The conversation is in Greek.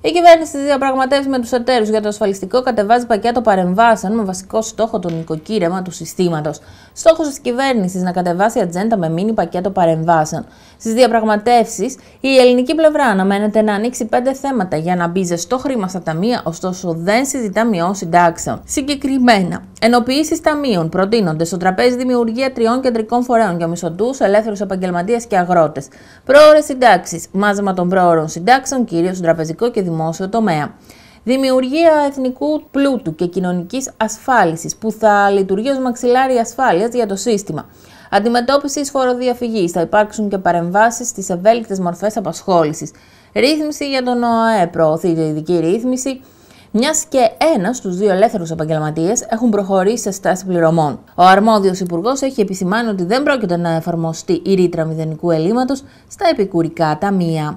Η κυβέρνηση της διαπραγματεύσει με τους εταίρους για το ασφαλιστικό κατεβάζει πακέτο παρεμβάσεων με βασικό στόχο το νοικοκύρεμα του συστήματος. Στόχος της κυβέρνησης να κατεβάσει ατζέντα με μήνυ πακέτο παρεμβάσεων. Στις διαπραγματεύσεις, η ελληνική πλευρά αναμένεται να ανοίξει πέντε θέματα για να μπει ζεστό χρήμα στα ταμεία, ωστόσο δεν συζητά μειώσει συντάξεων. Συγκεκριμένα, ενοποιήσει ταμείων προτείνονται στο τραπέζι δημιουργία τριών κεντρικών φορέων για μισοτού, ελεύθερους επαγγελματίες και αγρότες. Πρόορες συντάξεις, μάζεμα των πρόωρων συντάξεων, κυρίως στον τραπεζικό και δημόσιο τομέα. Δημιουργία εθνικού πλούτου και κοινωνικής ασφάλισης που θα λειτουργεί ως μαξιλάρι ασφάλειας για το σύστημα. Αντιμετώπιση φοροδιαφυγής. Θα υπάρξουν και παρεμβάσεις στις ευέλικτες μορφές απασχόλησης. Ρύθμιση για τον ΟΑΕ. Προωθείται ειδική ρύθμιση μιας και ένας στους δύο ελεύθερους επαγγελματίες έχουν προχωρήσει σε στάση πληρωμών. Ο αρμόδιος υπουργός έχει επισημάνει ότι δεν πρόκειται να εφαρμοστεί η ρήτρα μηδενικού ελλείμματος στα επικουρικά ταμεία.